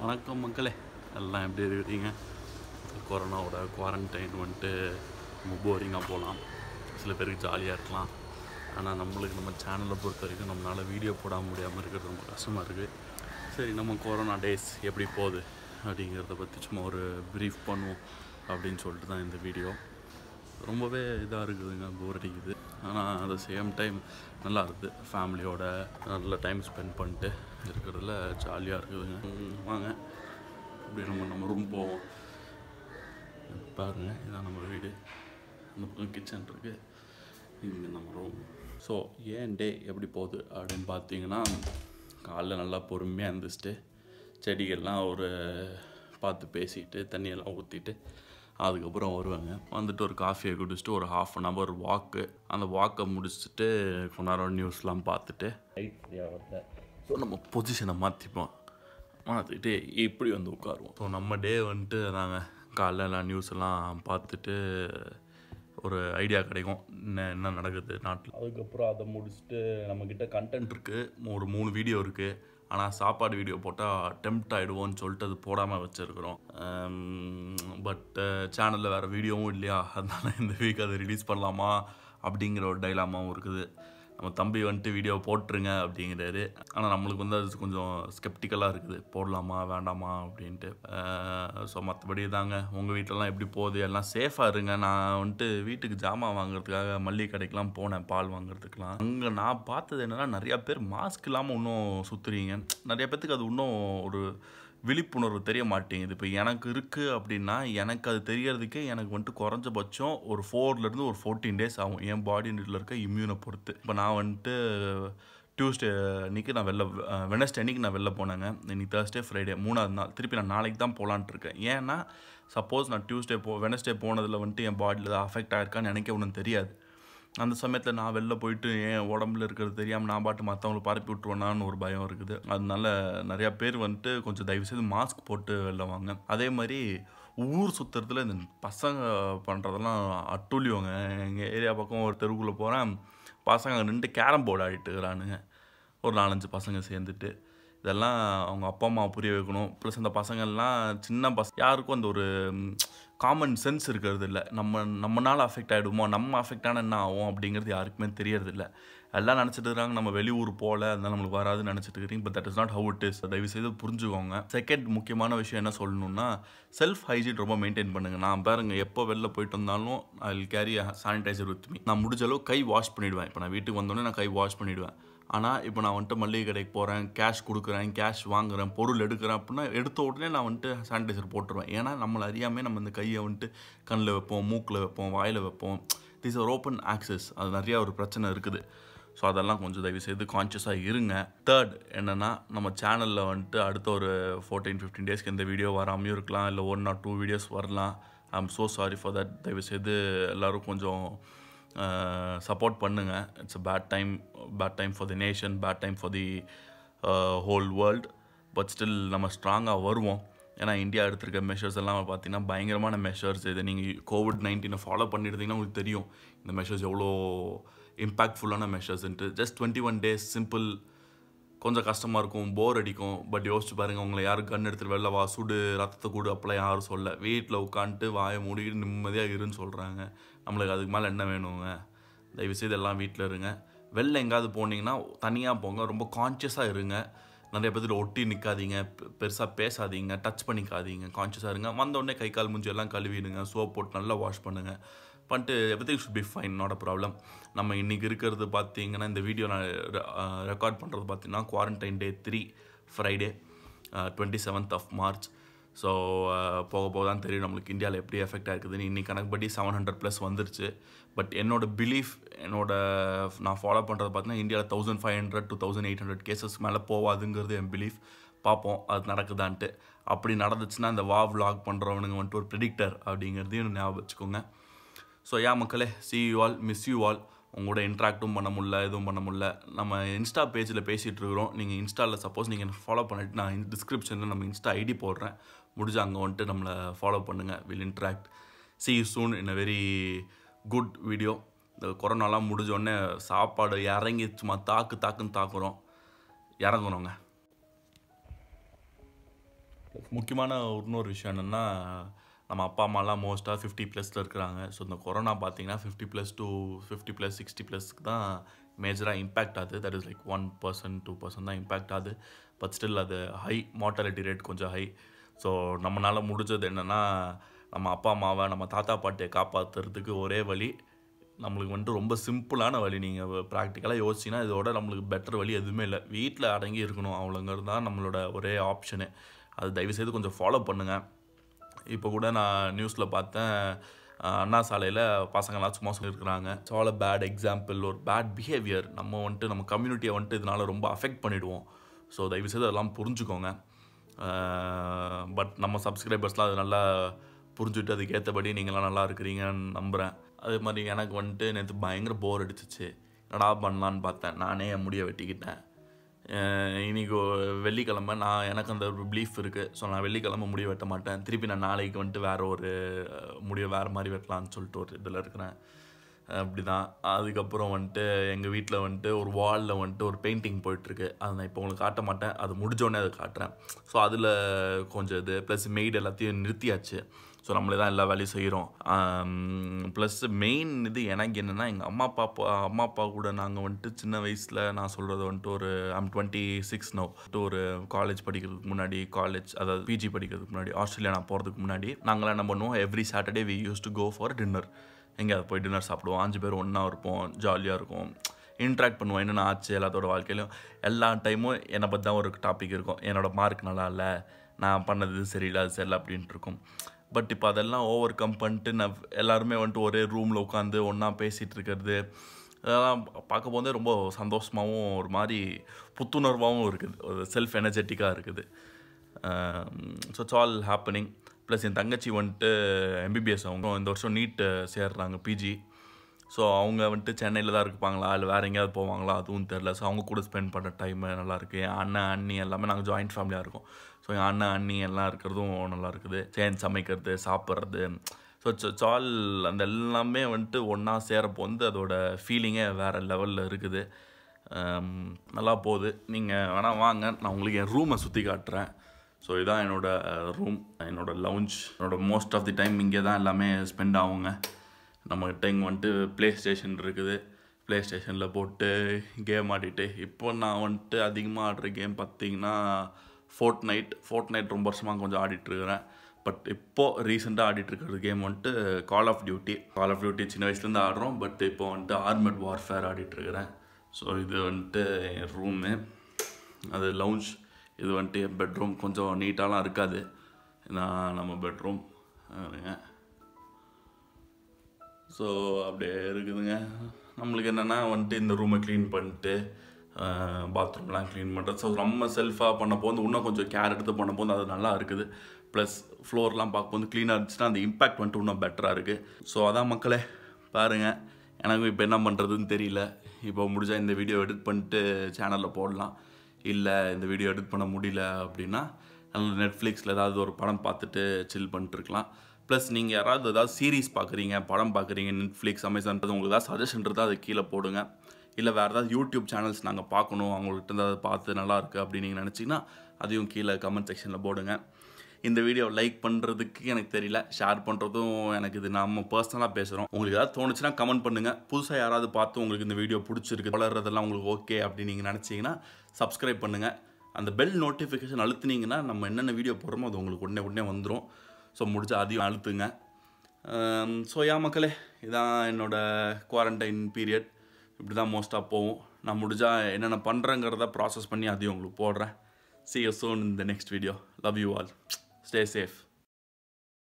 வணக்கம் மக்களே எல்லாம் எப்படி இருக்கிறீங்க கொரோனாவோட குவாரண்டைன் வந்துட்டு ரொம்ப போரிங்காக போகலாம் சில பேருக்கு ஜாலியாக இருக்கலாம் ஆனால் நம்மளுக்கு நம்ம சேனலை பொறுத்த வரைக்கும் நம்மளால் வீடியோ போட முடியாமல் இருக்கிறது ரொம்ப கஷ்டமாக இருக்குது சரி நம்ம கொரோனா டேஸ் எப்படி போகுது அப்படிங்கிறத பற்றி சும்மா ஒரு ப்ரீஃப் பண்ணுவோம் அப்படின்னு சொல்லிட்டு தான் இந்த வீடியோ ரொம்பவே இதாக இருக்குதுங்க போர் அடிக்குது ஆனால் அட் த சேம் டைம் நல்லா இருக்குது ஃபேமிலியோட நல்ல டைம் ஸ்பெண்ட் பண்ணிட்டு இருக்கிறதுல ஜாலியாக இருக்குதுங்க வாங்க இப்படி நம்ம நம்ம ரூம் போவோம் பாருங்கள் இதான் நம்ம வீடு அந்த பக்கம் கிச்சன் இருக்குது இங்கே நம்ம ரூம் ஸோ ஏன் டே எப்படி போகுது அப்படின்னு பார்த்தீங்கன்னா காலைல நல்லா பொறுமையாக இருந்துச்சுட்டு செடிகள்லாம் ஒரு பார்த்து பேசிட்டு தண்ணியெல்லாம் ஊற்றிட்டு அதுக்கப்புறம் வருவாங்க வந்துட்டு ஒரு காஃபியை குடிச்சிட்டு ஒரு ஹாஃப் அன் ஹவர் வாக்கு அந்த வாக்கை முடிச்சுட்டு கொஞ்ச நேரம் நியூஸ்லாம் பார்த்துட்டு ஸோ நம்ம பொசிஷனை மாற்றிப்போம் மாற்றிட்டு இப்படி வந்து உட்காருவோம் ஸோ நம்ம டே வந்துட்டு நாங்கள் காலைல எல்லாம் நியூஸ் எல்லாம் பார்த்துட்டு ஒரு ஐடியா கிடைக்கும் என்ன என்ன நடக்குது நாட்டில் அதுக்கப்புறம் அதை முடிச்சுட்டு நம்மக்கிட்ட கண்டென்ட் இருக்குது ஒரு மூணு வீடியோ இருக்குது ஆனால் சாப்பாடு வீடியோ போட்டால் அட்டெம்ப்ட் ஆகிடுவோன்னு சொல்லிட்டு அது போடாமல் வச்சுருக்குறோம் பட் um, சேனலில் uh, வேறு வீடியோவும் இல்லையா அதனால் இந்த வீக் அதை ரிலீஸ் பண்ணலாமா அப்படிங்கிற ஒரு டைலாமாவும் இருக்குது நம்ம தம்பி வந்துட்டு வீடியோ போட்டுருங்க அப்படிங்கிறாரு ஆனால் நம்மளுக்கு வந்து அது கொஞ்சம் ஸ்கெப்டிக்கலாக இருக்குது போடலாமா வேண்டாமா அப்படின்ட்டு ஸோ மற்றபடி தாங்க உங்கள் வீட்டிலலாம் எப்படி போகுது எல்லாம் சேஃபாக இருங்க நான் வந்துட்டு வீட்டுக்கு ஜாமான் வாங்குறதுக்காக மல்லிகை கடைக்கெலாம் போனேன் பால் வாங்குறதுக்கெலாம் அங்கே நான் பார்த்தது என்னென்னா நிறையா பேர் மாஸ்க் இல்லாமல் இன்னும் சுற்றுறீங்க நிறைய பேர்த்துக்கு அது இன்னும் ஒரு விழிப்புணர்வு தெரிய மாட்டேங்குது இப்போ எனக்கு இருக்குது அப்படின்னா எனக்கு அது தெரியறதுக்கே எனக்கு வந்துட்டு குறைஞ்சபட்சம் ஒரு ஃபோர்லேருந்து ஒரு ஃபோர்டீன் டேஸ் ஆகும் என் பாடியில் இருக்க இம்யூனை பொறுத்து இப்போ நான் வந்துட்டு டியூஸ்டே அன்னைக்கு நான் வெளில வெனஸ்டே அன்னைக்கு நான் வெளில போனேங்க இன்னைக்கு தேர்ஸ்டே ஃப்ரைடே மூணாவது நாள் திருப்பி நான் நாளைக்கு தான் போகலான்ட்டு இருக்கேன் ஏன்னா சப்போஸ் நான் டியூஸ்டே போ வெனஸ்டே போனதில் வந்துட்டு என் பாடியில் அஃபெக்ட் ஆகிருக்கான்னு எனக்கே ஒன்றும் தெரியாது அந்த சமயத்தில் நான் வெளில போயிட்டு என் உடம்புல இருக்கிறது தெரியாமல் நான் பாட்டு மற்றவங்களை பரப்பி விட்டுருவேனான்னு ஒரு பயம் இருக்குது அதனால நிறையா பேர் வந்துட்டு கொஞ்சம் தயவுசெய்து மாஸ்க் போட்டு வெளில வாங்க அதே மாதிரி ஊர் சுற்றுறதுல இந்த பசங்க பண்ணுறதெல்லாம் அட்டூழியவங்க எங்கள் ஏரியா பக்கம் ஒரு தெருவுக்குள்ளே போகிறேன் பசங்க ரெண்டு கேரம் போர்டு ஆடிட்டு இருக்கிறானுங்க ஒரு நாலஞ்சு பசங்க சேர்ந்துட்டு இதெல்லாம் அவங்க அப்பா அம்மா புரிய வைக்கணும் ப்ளஸ் அந்த பசங்கள்லாம் சின்ன பசங்க யாருக்கும் அந்த ஒரு காமன் சென்ஸ் இருக்கிறது இல்லை நம்ம நம்மளால் அஃபெக்ட் ஆகிடுமோ நம்ம அஃபெக்ட் ஆனால் என்ன ஆகும் அப்படிங்கிறது யாருக்குமே தெரியறதில்ல எல்லாம் நினச்சிட்டு இருக்காங்க நம்ம வெளியூர் போகல அதனால நம்மளுக்கு வராதுன்னு நினச்சிட்டு இருக்கிறீங்க but that is not how it is தயவு செய்து புரிஞ்சுக்கோங்க செகண்ட் முக்கியமான விஷயம் என்ன சொல்லணும்னா செல்ஃப் ஹைஜீன் ரொம்ப மெயின்டைன் பண்ணுங்க நான் பாருங்க எப்போ வெளில போயிட்டு வந்தாலும் I will carry sanitiser with me நான் முடிஞ்ச அளவு கை வாஷ் பண்ணிவிடுவேன் இப்போ நான் வீட்டுக்கு வந்தோடனே நான் கை வாஷ் பண்ணிவிடுவேன் ஆனால் இப்போ நான் வந்துட்டு மளிகை கடைக்கு போகிறேன் கேஷ் கொடுக்குறேன் கேஷ் வாங்குறேன் பொருள் எடுக்கிறேன் அப்படின்னா எடுத்த உடனே நான் வந்துட்டு சானிடைசர் போட்டுருவேன் ஏன்னா நம்மளை அறியாமல் நம்ம இந்த கையை வந்துட்டு கண்ணில் வைப்போம் மூக்கில் வைப்போம் வாயில் வைப்போம் திஸ் ஆர் ஓப்பன் ஆக்சஸ் அது நிறையா ஒரு பிரச்சனை இருக்குது ஸோ அதெல்லாம் கொஞ்சம் தயவு செய்து கான்ஷியஸாக இருங்க தேர்ட் என்னென்னா நம்ம சேனலில் வந்துட்டு அடுத்த ஒரு ஃபோர்டீன் ஃபிஃப்டீன் டேஸ்க்கு இந்த வீடியோ வராமையும் இருக்கலாம் இல்லை ஒன் ஆர் டூ வீடியோஸ் வரலாம் ஐ am so sorry for that தயவு செய்து எல்லோரும் கொஞ்சம் சப்போர்ட் பண்ணுங்கள் it's a bad time bad time for the nation bad time for the whole world but still நம்ம ஸ்ட்ராங்காக வருவோம் ஏன்னா இந்தியா எடுத்திருக்க மெஷர்ஸ் எல்லாம் பார்த்தீங்கன்னா பயங்கரமான மெஷர்ஸ் இது நீங்கள் கோவிட் நைன்டீனை ஃபாலோ பண்ணியிருந்தீங்கன்னா உங்களுக்கு தெரியும் இந்த மெஷர்ஸ் எவ்வளோ இம்பாக்ட்ஃபுல்லான மெஷர்ஸ்ன்ட்டு just twenty one days simple கொஞ்சம் கஷ்டமாக இருக்கும் போர் அடிக்கும் பட் யோசிச்சு பாருங்கள் உங்களை யாரும் கன் எடுத்துகிட்டு வெளில வா சுடு ரத்தத்தை கூடு அப்பெல்லாம் யாரும் சொல்ல வீட்டில் உட்காந்துட்டு வாயை மூடி நிம்மதியாக இருன்னு சொல்கிறாங்க நம்மளுக்கு அதுக்கு மேலே என்ன வேணுங்க தயவுசெய்து எல்லாம் வீட்டில் இருங்க வெளில எங்கேயாவது போனீங்கன்னா தனியாக போங்க ரொம்ப கான்ஷியஸாக இருங்க நிறைய பேர் ஒட்டி நிற்காதீங்க பெருசாக பேசாதீங்க டச் பண்ணிக்காதீங்க கான்ஷியஸாக இருங்க வந்தோடனே கை கால் மூஞ்சி எல்லாம் கழுவிடுங்க சோப் போட்டு நல்லா வாஷ் பண்ணுங்கள் பண்ணிட்டு everything should be fine not a problem நம்ம இன்றைக்கி இருக்கிறது பார்த்தீங்கன்னா இந்த வீடியோ நான் ரெக்கார்ட் பண்ணுறது பார்த்தீங்கன்னா quarantine day three Friday twenty seventh of March so போக போக தான் தெரியும் நம்மளுக்கு இந்தியாவில் எப்படி எஃபெக்ட் ஆகிருக்குதுன்னு இன்றைக்கி கணக்கு படி செவன் ஹண்ட்ரட் ப்ளஸ் வந்துருச்சு பட் என்னோட பிலீஃப் என்னோட நான் ஃபாலோ பண்ணுறது பார்த்தீங்கன்னா இந்தியாவில் thousand five hundred to thousand eight hundred கேசஸ்க்கு மேலே போவாதுங்கிறது என் பிலீஃப் பார்ப்போம் அது நடக்குதான்ட்டு அப்படி நடந்துச்சுன்னா அந்த வா வ்ளாக் பண்ணுறவனுங்க வந்துட்டு ஒரு ப்ரிடிக்டர் அப்படிங்கிறதையும் ஞாபகம் வச்சுக்கோங்க ஸோ யா மக்களே see you all miss you all உங்களோட இன்ட்ராக்டும் பண்ண முடில எதுவும் பண்ண முடில நம்ம இன்ஸ்டா பேஜில் பேசிகிட்டு இருக்கிறோம் நீங்கள் இன்ஸ்டாவில் சப்போஸ் நீங்கள் ஃபாலோ பண்ணிட்டு நான் டிஸ்கிரிப்ஷனில் நம்ம இன்ஸ்டா ஐடி போடுறேன் முடிஞ்சு அங்கே வந்துட்டு நம்மளை ஃபாலோ பண்ணுங்கள் will interact see you soon in a very good video இந்த கொரோனாலாம் முடிஞ்சோடனே சாப்பாடு இறங்கி சும்மா தாக்கு தாக்குன்னு தாக்குறோம் இறங்குறோங்க முக்கியமான இன்னொரு விஷயம் என்னென்னா நம்ம அப்பா அம்மாலாம் மோஸ்ட்டாக ஃபிஃப்டி ப்ளஸில் இருக்கிறாங்க ஸோ இந்த கொரோனா பார்த்தீங்கன்னா fifty plus to fifty plus sixty ப்ளஸ்க்கு தான் மேஜராக இம்பேக்ட் ஆகுது that is like one percent two percent தான் இம்பேக்ட் ஆகுது பட் ஸ்டில் அது ஹை மார்ட்டாலிட்டி ரேட் கொஞ்சம் ஹை ஸோ நம்மளால் முடிஞ்சது என்னென்னா நம்ம அப்பா அம்மாவை நம்ம தாத்தா பாட்டியை காப்பாற்றுறதுக்கு ஒரே வழி நம்மளுக்கு வந்துட்டு ரொம்ப சிம்பிளான வழி நீங்கள் ப்ராக்டிக்கலாக யோசிச்சிங்கன்னா இதோட நம்மளுக்கு பெட்டர் வழி எதுவுமே இல்லை வீட்டில் அடங்கி இருக்கணும் அவ்வளோங்கிறது தான் நம்மளோட ஒரே ஆப்ஷனு அது தயவுசெய்து கொஞ்சம் ஃபாலோ பண்ணுங்கள் இப்போ கூட நான் நியூஸில் பார்த்தேன் அண்ணா சாலையில் பசங்கள்லாம் சும்மா சொல்லியிருக்கிறாங்க ஸோ பேட் எக்ஸாம்பிள் ஒரு பேட் பிஹேவியர் நம்ம வந்துட்டு நம்ம கம்யூனிட்டியை வந்துட்டு இதனால் ரொம்ப அஃபெக்ட் பண்ணிவிடுவோம் ஸோ தயவுசெய்து அதெல்லாம் புரிஞ்சுக்கோங்க பட் நம்ம சப்ஸ்கிரைபர்ஸ்லாம் அது நல்லா புரிஞ்சுட்டு அதுக்கேற்றபடி நீங்களாம் நல்லா இருக்கிறீங்கன்னு நம்புகிறேன் அதே மாதிரி எனக்கு வந்துட்டு நேற்று பயங்கர போர் அடிச்சிச்சு என்னடா பண்ணலான்னு பார்த்தேன் நானே முடியை வெட்டிக்கிட்டேன் இன்னைக்கு வெள்ளிக்கிழமை நான் எனக்கு அந்த ஒரு பிலீஃப் இருக்குது ஸோ நான் வெள்ளிக்கிழமை முடிவு வெட்ட மாட்டேன் திருப்பி நான் நாளைக்கு வந்துட்டு வேறு ஒரு முடிவு வேறு மாதிரி வெட்டலான்னு சொல்லிட்டு ஒரு இதில் இருக்கிறேன் அப்படி தான் அதுக்கப்புறம் வந்துட்டு எங்கள் வீட்டில் வந்துட்டு ஒரு வாலில் வந்துட்டு ஒரு பெயிண்டிங் போயிட்டுருக்கு அதை நான் இப்போ உங்களுக்கு காட்ட மாட்டேன் அது முடிஞ்சோடனே அதை காட்டுறேன் ஸோ அதில் கொஞ்சம் இது ப்ளஸ் மெய்டு எல்லாத்தையும் நிறுத்தியாச்சு ஸோ நம்மளே தான் எல்லா வேலையும் செய்கிறோம் ப்ளஸ் மெயின் இது எனக்கு என்னென்னா எங்கள் அம்மா அப்பா அம்மா அப்பா கூட நாங்கள் வந்துட்டு சின்ன வயசில் நான் சொல்கிறது வந்துட்டு ஒரு ஐம் டுவெண்ட்டி சிக்ஸ் நோ ஒரு காலேஜ் படிக்கிறதுக்கு முன்னாடி காலேஜ் அதாவது பிஜி படிக்கிறதுக்கு முன்னாடி ஆஸ்திரேலியா நான் போகிறதுக்கு முன்னாடி நாங்களாம் என்ன பண்ணுவோம் every Saturday we use to go for dinner எங்கேயாவது போய் டின்னர் சாப்பிடுவோம் அஞ்சு பேர் ஒன்றா இருப்போம் ஜாலியாக இருக்கும் இன்ட்ராக்ட் பண்ணுவோம் என்னென்ன ஆச்சு எல்லாத்தோட வாழ்க்கையிலும் எல்லா டைமும் என்னை பற்றி தான் ஒரு டாபிக் இருக்கும் என்னோடய மார்க் நல்லா இல்லை நான் பண்ணது சரியில்லை அது சரியில்லை அப்படின்ட்டு இருக்கும் பட் இப்போ அதெல்லாம் ஓவர் கம் பண்ணிட்டு நான் எல்லாருமே வந்துட்டு ஒரே ரூமில் உட்காந்து ஒன்றா பேசிகிட்டு இருக்கிறது அதெல்லாம் பார்க்க போதே ரொம்ப சந்தோஷமாகவும் ஒரு மாதிரி புத்துணர்வாகவும் இருக்குது ஒரு செல்ஃப் எனர்ஜெட்டிக்காக இருக்குது so it's all happening plus என் தங்கச்சி வந்துட்டு எம்பிபிஎஸ் அவங்க இந்த வருஷம் நீட் சேர்றாங்க பிஜி ஸோ அவங்க வந்துட்டு சென்னையில் தான் இருப்பாங்களா இல்லை வேறு எங்கேயாவது போவாங்களா அதுவும் தெரில ஸோ அவங்க கூட ஸ்பெண்ட் பண்ணுற டைம் நல்லாயிருக்கு என் அண்ணன் அண்ணி எல்லாமே நாங்கள் ஜாயிண்ட் ஃபேமிலியாக இருக்கோம் ஸோ என் அண்ணன் அண்ணி எல்லாம் இருக்கிறதும் நல்லாயிருக்குது சேன் சமைக்கிறது சாப்பிட்றது ஸோ சால் அந்த எல்லாமே வந்துட்டு ஒன்றா சேரப்போ வந்து அதோட ஃபீலிங்கே வேறு லெவலில் இருக்குது um, நல்லா போகுது நீங்கள் வேணால் வாங்க நான் உங்களுக்கு என் ரூமை சுற்றி காட்டுறேன் ஸோ இதுதான் என்னோடய ரூம் என்னோடய லவுஞ்ச் என்னோடய மோஸ்ட் ஆஃப் தி டைம் இங்கே தான் எல்லாமே ஸ்பெண்ட் ஆகுங்க நம்மக்கிட்ட இங்கே வந்துட்டு ப்ளே ஸ்டேஷன் இருக்குது ப்ளே ஸ்டேஷனில் போட்டு கேம் ஆடிட்டு இப்போ நான் வந்துட்டு அதிகமாக ஆடுற கேம் பார்த்திங்கன்னா ஃபோர்ட் நைட் ஃபோர்ட் நைட் ரொம்ப வருஷமாக கொஞ்சம் ஆடிட்டுருக்குறேன் பட் இப்போது ரீசெண்டாக ஆடிட்டுருக்கிற கேம் வந்துட்டு Call of Duty Call of Duty சின்ன வயசுலேருந்து ஆடுறோம் பட் இப்போ வந்துட்டு ஆர்மெட் வார்ஃபேர் ஆடிட்டுருக்கிறேன் ஸோ இது வந்துட்டு என் ரூமு அது லவுஞ்ச் இது வந்துட்டு என் பெட்ரூம் கொஞ்சம் நீட்டாலாம் இருக்காது நான் நம்ம பெட்ரூம் அதுங்க ஸோ அப்படியே இருக்குதுங்க நம்மளுக்கு என்னென்னா வந்துட்டு இந்த ரூமை க்ளீன் பண்ணிட்டு பாத்ரூம்லாம் க்ளீன் பண்ணுறது ஸோ நம்ம செல்ஃபாக பண்ணப்போ வந்து இன்னும் கொஞ்சம் கேர் எடுத்து பண்ணப்போ அது நல்லா இருக்குது ப்ளஸ் ஃப்ளோர்லாம் பார்க்கும்போது க்ளீனாக இருந்துச்சுன்னா அந்த இம்பேக்ட் வந்துட்டு இன்னும் பெட்டராக இருக்குது ஸோ அதான் மக்களே பாருங்கள் எனக்கும் இப்போ என்ன பண்ணுறதுன்னு தெரியல இப்போ முடிஞ்சால் இந்த வீடியோ எடிட் பண்ணிட்டு சேனலில் போடலாம் இல்லை இந்த வீடியோ எடிட் பண்ண முடியல அப்படின்னா நல்ல நெட்ஃப்ளிக்ஸில் ஏதாவது ஒரு படம் பார்த்துட்டு சில் பண்ணிட்டுருக்கலாம் ப்ளஸ் நீங்கள் யாராவது ஏதாவது சீரீஸ் பார்க்குறீங்க படம் பார்க்குறீங்க நெட்ஃப்ளிக்ஸ் அமேசான்றது உங்களுக்கு ஏதாவது சஜஷன் இருந்தால் அதை கீழே போடுங்க இல்லை வேறு ஏதாவது யூடியூப் சேனல்ஸ் நாங்கள் பார்க்கணும் அவங்கள்ட்ட அதை பார்த்து நல்லாயிருக்கு அப்படின்னு நீங்கள் நினச்சிங்கன்னா அதையும் கீழே கமெண்ட் செக்ஷனில் போடுங்க இந்த வீடியோ லைக் பண்ணுறதுக்கு எனக்கு தெரியல ஷேர் பண்ணுறதும் எனக்கு இது நம்ம பர்சனலாக பேசுகிறோம் உங்களுக்கு ஏதாவது தோணுச்சுன்னா கமெண்ட் பண்ணுங்கள் புதுசாக யாராவது பார்த்து உங்களுக்கு இந்த வீடியோ பிடிச்சிருக்கு வளர்றதெல்லாம் உங்களுக்கு ஓகே அப்படின்னு நீங்கள் நினச்சிங்கன்னா சப்ஸ்கிரைப் பண்ணுங்கள் அந்த பெல் நோட்டிஃபிகேஷன் அழுத்துனீங்கன்னா நம்ம என்னென்ன வீடியோ போடுறோமோ அது உங்களுக்கு உடனே உடனே வந்துடும் ஸோ முடிச்சு அதையும் அழுத்துங்க ஸோ um, யா மக்களே இதான் என்னோடய குவாரண்டைன் பீரியட் இப்படி தான் மோஸ்ட்டாக போவோம் நான் முடிஞ்சால் என்னென்ன பண்ணுறேங்கிறத ப்ராசஸ் பண்ணி அதையும் உங்களுக்கு போடுறேன் சி எஸ் சோன் இந்த next video love you all stay safe